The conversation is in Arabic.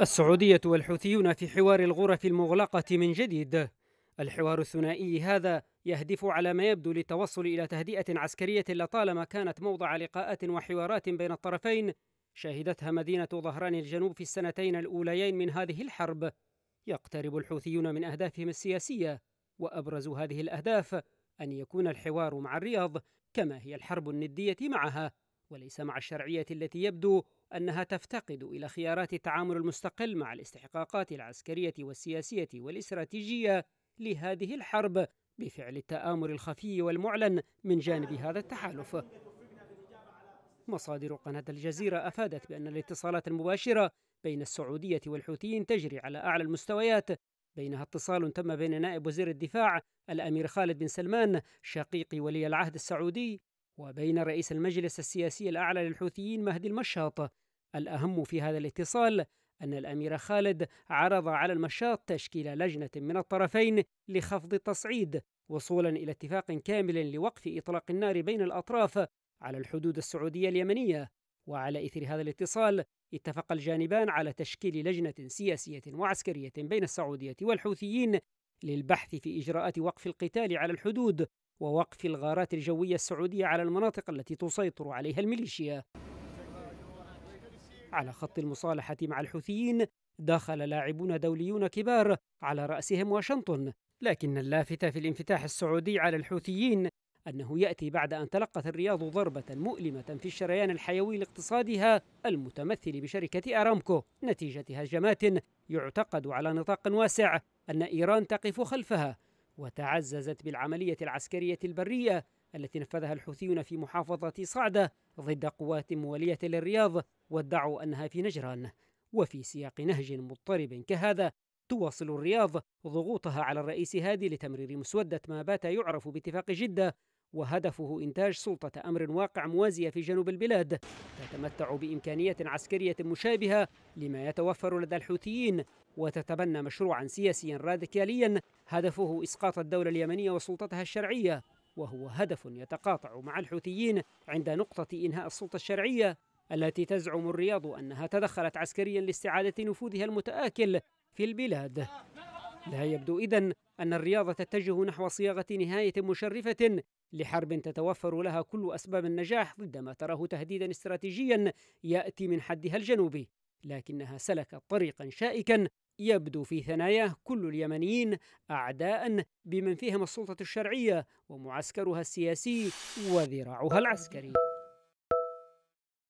السعودية والحوثيون في حوار الغرف المغلقة من جديد الحوار الثنائي هذا يهدف على ما يبدو للتوصل إلى تهدئة عسكرية لطالما كانت موضع لقاءات وحوارات بين الطرفين شهدتها مدينة ظهران الجنوب في السنتين الأوليين من هذه الحرب يقترب الحوثيون من أهدافهم السياسية وأبرز هذه الأهداف أن يكون الحوار مع الرياض كما هي الحرب الندية معها وليس مع الشرعية التي يبدو أنها تفتقد إلى خيارات التعامل المستقل مع الاستحقاقات العسكرية والسياسية والاستراتيجية لهذه الحرب بفعل التآمر الخفي والمعلن من جانب هذا التحالف. مصادر قناة الجزيرة أفادت بأن الاتصالات المباشرة بين السعودية والحوثيين تجري على أعلى المستويات بينها اتصال تم بين نائب وزير الدفاع الأمير خالد بن سلمان شقيق ولي العهد السعودي وبين رئيس المجلس السياسي الأعلى للحوثيين مهدي المشاط الأهم في هذا الاتصال أن الأمير خالد عرض على المشاط تشكيل لجنة من الطرفين لخفض التصعيد وصولا إلى اتفاق كامل لوقف إطلاق النار بين الأطراف على الحدود السعودية اليمنية وعلى إثر هذا الاتصال اتفق الجانبان على تشكيل لجنة سياسية وعسكرية بين السعودية والحوثيين للبحث في إجراءات وقف القتال على الحدود ووقف الغارات الجوية السعودية على المناطق التي تسيطر عليها الميليشيا على خط المصالحة مع الحوثيين دخل لاعبون دوليون كبار على رأسهم واشنطن لكن اللافتة في الانفتاح السعودي على الحوثيين أنه يأتي بعد أن تلقت الرياض ضربة مؤلمة في الشريان الحيوي لاقتصادها المتمثل بشركة أرامكو نتيجة هجمات يعتقد على نطاق واسع أن إيران تقف خلفها وتعززت بالعملية العسكرية البرية التي نفذها الحوثيون في محافظة صعدة ضد قوات موالية للرياض وادعوا أنها في نجران وفي سياق نهج مضطرب كهذا تواصل الرياض ضغوطها على الرئيس هادي لتمرير مسودة ما بات يعرف باتفاق جدة وهدفه إنتاج سلطة أمر واقع موازية في جنوب البلاد تتمتع بإمكانية عسكرية مشابهة لما يتوفر لدى الحوثيين وتتبنى مشروعا سياسيا راديكاليا هدفه إسقاط الدولة اليمنية وسلطتها الشرعية وهو هدف يتقاطع مع الحوثيين عند نقطة إنهاء السلطة الشرعية التي تزعم الرياض أنها تدخلت عسكريا لاستعادة نفوذها المتآكل في البلاد لا يبدو إذن أن الرياض تتجه نحو صياغة نهاية مشرفة لحرب تتوفر لها كل أسباب النجاح ضد ما تراه تهديدا استراتيجيا يأتي من حدها الجنوبي لكنها سلكت طريقا شائكا يبدو في ثناياه كل اليمنيين أعداء بمن فيهم السلطة الشرعية ومعسكرها السياسي وذراعها العسكري